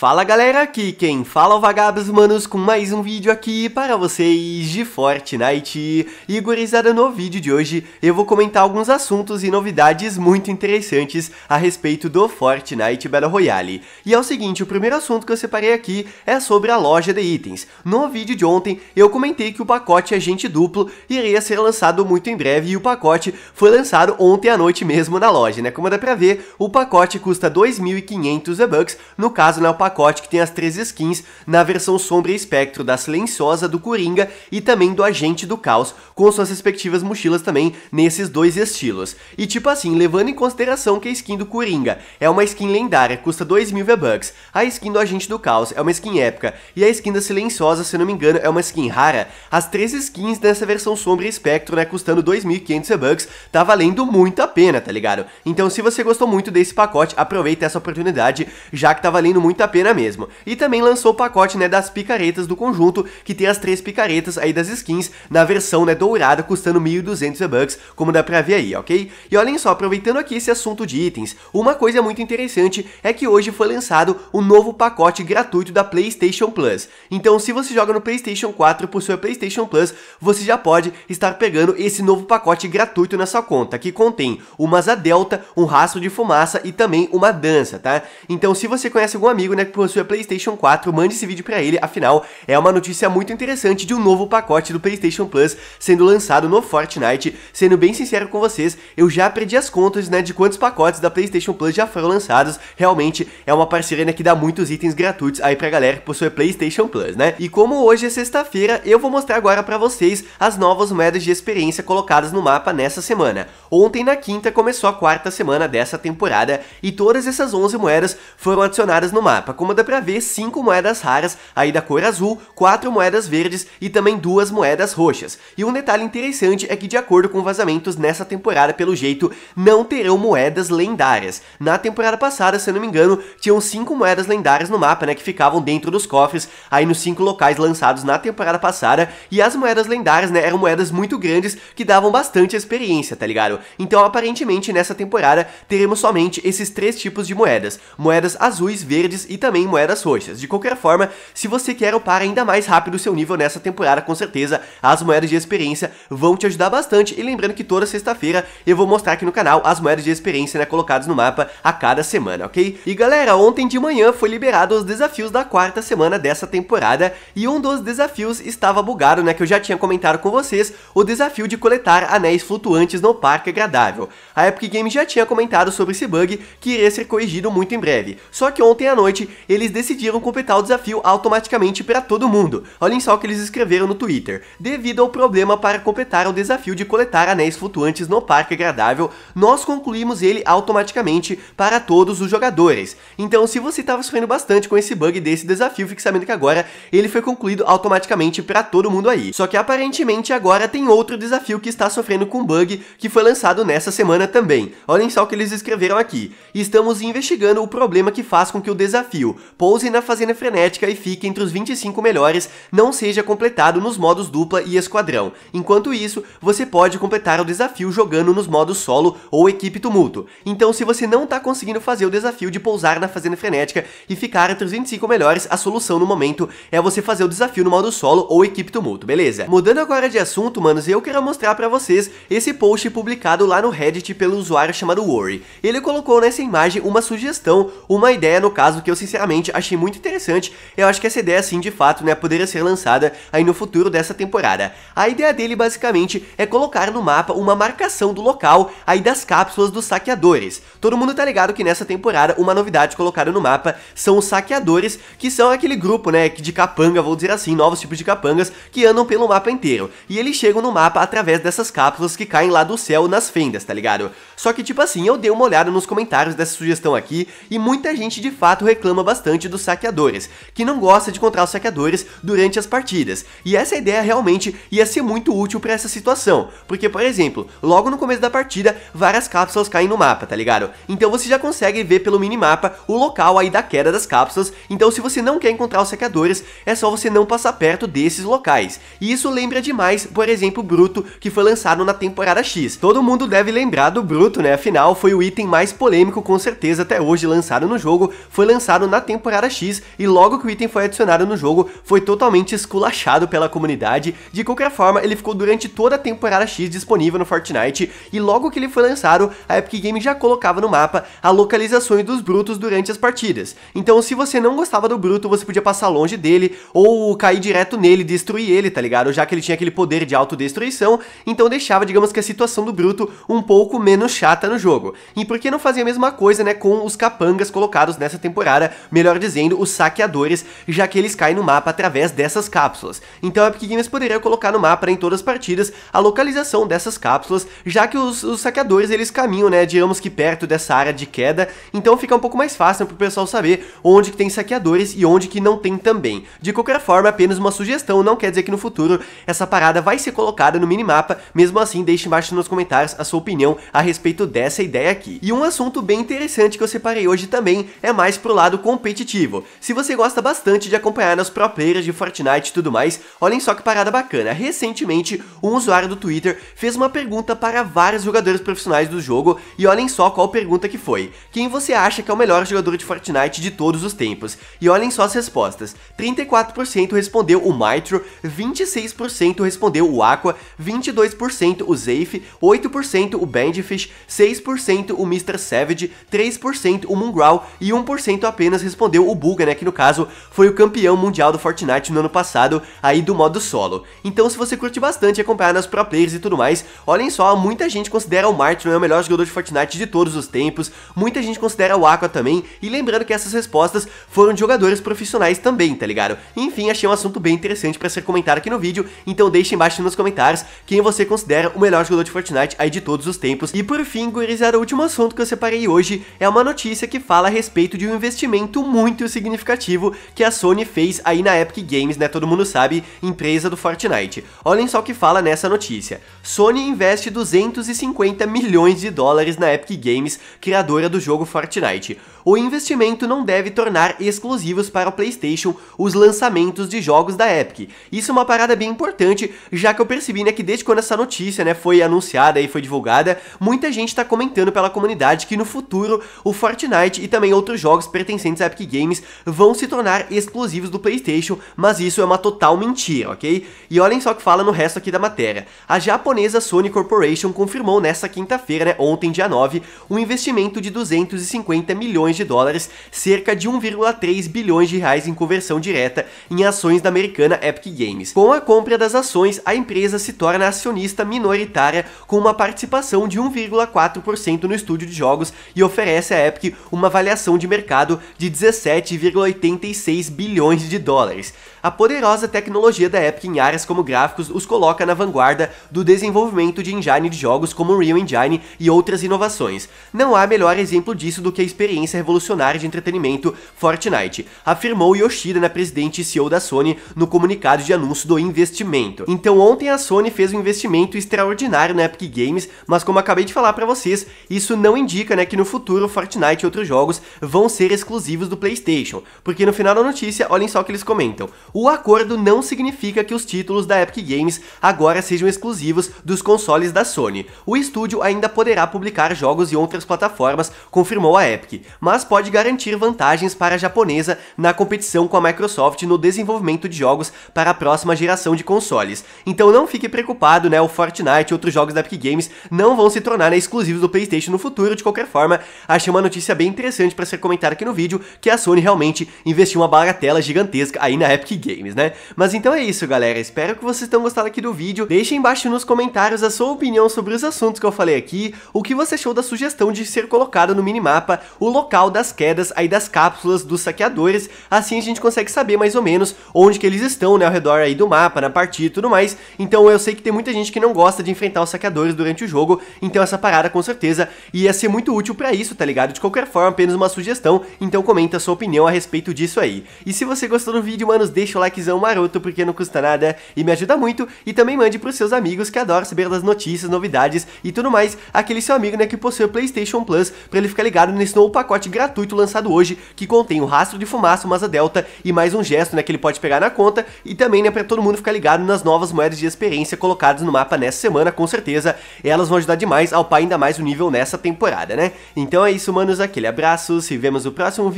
Fala galera, aqui quem fala é o Vagabos Manos com mais um vídeo aqui para vocês de Fortnite. E gurizada, no vídeo de hoje eu vou comentar alguns assuntos e novidades muito interessantes a respeito do Fortnite Battle Royale. E é o seguinte, o primeiro assunto que eu separei aqui é sobre a loja de itens. No vídeo de ontem eu comentei que o pacote Agente Duplo iria ser lançado muito em breve e o pacote foi lançado ontem à noite mesmo na loja, né? Como dá pra ver, o pacote custa 2.500 V-Bucks, no caso, né, o pacote pacote que tem as três skins na versão Sombra e Espectro da Silenciosa, do Coringa e também do Agente do Caos, com suas respectivas mochilas também nesses dois estilos. E tipo assim, levando em consideração que a skin do Coringa é uma skin lendária, custa 2 mil V-Bucks, a skin do Agente do Caos é uma skin épica e a skin da Silenciosa, se não me engano, é uma skin rara, as três skins dessa versão Sombra e Espectro, né, custando 2.500 V-Bucks, tá valendo muito a pena, tá ligado? Então se você gostou muito desse pacote, aproveita essa oportunidade, já que tá valendo muito a pena pena mesmo. E também lançou o pacote, né, das picaretas do conjunto, que tem as três picaretas aí das skins, na versão, né, dourada, custando 1.200 bucks como dá pra ver aí, ok? E olhem só, aproveitando aqui esse assunto de itens, uma coisa muito interessante é que hoje foi lançado o um novo pacote gratuito da PlayStation Plus. Então, se você joga no PlayStation 4 por sua PlayStation Plus, você já pode estar pegando esse novo pacote gratuito na sua conta, que contém uma asa delta, um rastro de fumaça e também uma dança, tá? Então, se você conhece algum amigo, né, que possui a PlayStation 4, mande esse vídeo para ele, afinal é uma notícia muito interessante de um novo pacote do PlayStation Plus sendo lançado no Fortnite. Sendo bem sincero com vocês, eu já perdi as contas, né, de quantos pacotes da PlayStation Plus já foram lançados. Realmente é uma parceria né, que dá muitos itens gratuitos aí pra galera que possui PlayStation Plus, né? E como hoje é sexta-feira, eu vou mostrar agora para vocês as novas moedas de experiência colocadas no mapa nessa semana. Ontem na quinta começou a quarta semana dessa temporada e todas essas 11 moedas foram adicionadas no mapa como dá pra ver, 5 moedas raras aí da cor azul, 4 moedas verdes e também duas moedas roxas. E um detalhe interessante é que de acordo com vazamentos nessa temporada, pelo jeito, não terão moedas lendárias. Na temporada passada, se eu não me engano, tinham 5 moedas lendárias no mapa, né, que ficavam dentro dos cofres, aí nos 5 locais lançados na temporada passada, e as moedas lendárias, né, eram moedas muito grandes que davam bastante experiência, tá ligado? Então, aparentemente, nessa temporada, teremos somente esses três tipos de moedas, moedas azuis, verdes e também também moedas roxas. De qualquer forma, se você quer upar ainda mais rápido o seu nível nessa temporada, com certeza as moedas de experiência vão te ajudar bastante. E lembrando que toda sexta-feira eu vou mostrar aqui no canal as moedas de experiência né, colocadas no mapa a cada semana, ok? E galera, ontem de manhã foi liberado os desafios da quarta semana dessa temporada e um dos desafios estava bugado, né, que eu já tinha comentado com vocês, o desafio de coletar anéis flutuantes no parque agradável. A Epic Games já tinha comentado sobre esse bug que iria ser corrigido muito em breve. Só que ontem à noite eles decidiram completar o desafio automaticamente para todo mundo. Olhem só o que eles escreveram no Twitter. Devido ao problema para completar o desafio de coletar anéis flutuantes no parque agradável, nós concluímos ele automaticamente para todos os jogadores. Então, se você estava sofrendo bastante com esse bug desse desafio, fique sabendo que agora ele foi concluído automaticamente para todo mundo aí. Só que aparentemente agora tem outro desafio que está sofrendo com bug que foi lançado nessa semana também. Olhem só o que eles escreveram aqui. Estamos investigando o problema que faz com que o desafio desafio, pouse na Fazenda Frenética e fique entre os 25 melhores, não seja completado nos modos dupla e esquadrão. Enquanto isso, você pode completar o desafio jogando nos modos solo ou equipe tumulto. Então, se você não está conseguindo fazer o desafio de pousar na Fazenda Frenética e ficar entre os 25 melhores, a solução no momento é você fazer o desafio no modo solo ou equipe tumulto, beleza? Mudando agora de assunto, manos, eu quero mostrar para vocês esse post publicado lá no Reddit pelo usuário chamado Worry. Ele colocou nessa imagem uma sugestão, uma ideia no caso que eu sinceramente, achei muito interessante. Eu acho que essa ideia, sim, de fato, né, poderia ser lançada aí no futuro dessa temporada. A ideia dele, basicamente, é colocar no mapa uma marcação do local aí das cápsulas dos saqueadores. Todo mundo tá ligado que nessa temporada, uma novidade colocada no mapa são os saqueadores, que são aquele grupo, né, de capanga, vou dizer assim, novos tipos de capangas, que andam pelo mapa inteiro. E eles chegam no mapa através dessas cápsulas que caem lá do céu nas fendas, tá ligado? Só que, tipo assim, eu dei uma olhada nos comentários dessa sugestão aqui, e muita gente de fato reclama reclama bastante dos saqueadores, que não gosta de encontrar os saqueadores durante as partidas. E essa ideia realmente ia ser muito útil para essa situação, porque, por exemplo, logo no começo da partida, várias cápsulas caem no mapa, tá ligado? Então você já consegue ver pelo minimapa o local aí da queda das cápsulas, então se você não quer encontrar os saqueadores, é só você não passar perto desses locais. E isso lembra demais, por exemplo, Bruto, que foi lançado na temporada X. Todo mundo deve lembrar do Bruto, né? Afinal, foi o item mais polêmico com certeza até hoje lançado no jogo, foi lançado na temporada X e logo que o item foi adicionado no jogo, foi totalmente esculachado pela comunidade. De qualquer forma, ele ficou durante toda a temporada X disponível no Fortnite e logo que ele foi lançado, a Epic Games já colocava no mapa a localização dos brutos durante as partidas. Então, se você não gostava do bruto, você podia passar longe dele ou cair direto nele e destruir ele, tá ligado? Já que ele tinha aquele poder de autodestruição, então deixava, digamos que a situação do bruto um pouco menos chata no jogo. E por que não fazer a mesma coisa, né, com os capangas colocados nessa temporada, melhor dizendo, os saqueadores, já que eles caem no mapa através dessas cápsulas. Então a Epic Games poderia colocar no mapa né, em todas as partidas a localização dessas cápsulas, já que os, os saqueadores eles caminham, né, digamos que perto dessa área de queda, então fica um pouco mais fácil pro pessoal saber onde que tem saqueadores e onde que não tem também. De qualquer forma, apenas uma sugestão, não quer dizer que no futuro essa parada vai ser colocada no minimapa, mesmo assim deixe embaixo nos comentários a sua opinião a respeito dessa ideia aqui. E um assunto bem interessante que eu separei hoje também é mais pro lado competitivo. Se você gosta bastante de acompanhar nos pro players de Fortnite e tudo mais, olhem só que parada bacana. Recentemente, um usuário do Twitter fez uma pergunta para vários jogadores profissionais do jogo e olhem só qual pergunta que foi. Quem você acha que é o melhor jogador de Fortnite de todos os tempos? E olhem só as respostas. 34% respondeu o Mitro, 26% respondeu o Aqua, 22% o Zafe, 8% o Bandfish, 6% o Mr. Savage, 3% o Mungrowl e 1% apenas respondeu o Buga, né, que no caso foi o campeão mundial do Fortnite no ano passado, aí do modo solo. Então se você curte bastante acompanhar nas pro players e tudo mais, olhem só, muita gente considera o Martin né, o melhor jogador de Fortnite de todos os tempos, muita gente considera o Aqua também, e lembrando que essas respostas foram de jogadores profissionais também, tá ligado? Enfim, achei um assunto bem interessante pra ser comentado aqui no vídeo, então deixe embaixo nos comentários quem você considera o melhor jogador de Fortnite aí de todos os tempos. E por fim, gurizada, o último assunto que eu separei hoje é uma notícia que fala a respeito de um investimento investimento muito significativo que a Sony fez aí na Epic Games, né? Todo mundo sabe, empresa do Fortnite. Olhem só o que fala nessa notícia. Sony investe 250 milhões de dólares na Epic Games, criadora do jogo Fortnite. O investimento não deve tornar exclusivos para o PlayStation os lançamentos de jogos da Epic. Isso é uma parada bem importante, já que eu percebi né, que desde quando essa notícia né, foi anunciada e foi divulgada, muita gente está comentando pela comunidade que no futuro o Fortnite e também outros jogos pertencentes recentes Epic Games vão se tornar exclusivos do PlayStation, mas isso é uma total mentira, ok? E olhem só o que fala no resto aqui da matéria. A japonesa Sony Corporation confirmou nesta quinta-feira, né, ontem dia 9, um investimento de 250 milhões de dólares, cerca de 1,3 bilhões de reais em conversão direta em ações da americana Epic Games. Com a compra das ações, a empresa se torna acionista minoritária com uma participação de 1,4% no estúdio de jogos e oferece à Epic uma avaliação de mercado de 17,86 bilhões de dólares. A poderosa tecnologia da Epic em áreas como gráficos os coloca na vanguarda do desenvolvimento de engine de jogos como Unreal Engine e outras inovações. Não há melhor exemplo disso do que a experiência revolucionária de entretenimento Fortnite, afirmou Yoshida na presidente e CEO da Sony no comunicado de anúncio do investimento. Então ontem a Sony fez um investimento extraordinário na Epic Games, mas como acabei de falar para vocês, isso não indica né, que no futuro Fortnite e outros jogos vão ser exclusivos exclusivos do PlayStation, porque no final da notícia, olhem só o que eles comentam. O acordo não significa que os títulos da Epic Games agora sejam exclusivos dos consoles da Sony. O estúdio ainda poderá publicar jogos em outras plataformas, confirmou a Epic, mas pode garantir vantagens para a japonesa na competição com a Microsoft no desenvolvimento de jogos para a próxima geração de consoles. Então não fique preocupado, né, o Fortnite e outros jogos da Epic Games não vão se tornar né, exclusivos do PlayStation no futuro, de qualquer forma, achei uma notícia bem interessante para ser comentada aqui no vídeo, que a Sony realmente investiu uma bagatela gigantesca aí na Epic Games, né? Mas então é isso, galera. Espero que vocês tenham gostado aqui do vídeo. Deixem embaixo nos comentários a sua opinião sobre os assuntos que eu falei aqui, o que você achou da sugestão de ser colocado no minimapa o local das quedas aí das cápsulas dos saqueadores, assim a gente consegue saber mais ou menos onde que eles estão, né, ao redor aí do mapa, na partida e tudo mais. Então eu sei que tem muita gente que não gosta de enfrentar os saqueadores durante o jogo, então essa parada com certeza ia ser muito útil para isso, tá ligado? De qualquer forma, apenas uma sugestão, então comenta sua opinião a respeito disso aí. E se você gostou do vídeo, manos, deixa o likezão maroto porque não custa nada e me ajuda muito. E também mande pros seus amigos que adoram saber das notícias, novidades e tudo mais. Aquele seu amigo, né, que possui o PlayStation Plus, pra ele ficar ligado nesse novo pacote gratuito lançado hoje, que contém um rastro de fumaça, uma asa delta e mais um gesto, né, que ele pode pegar na conta. E também, né, pra todo mundo ficar ligado nas novas moedas de experiência colocadas no mapa nessa semana, com certeza. Elas vão ajudar demais a pai ainda mais o nível nessa temporada, né? Então é isso, manos, aquele abraço, se vemos no próximo vídeo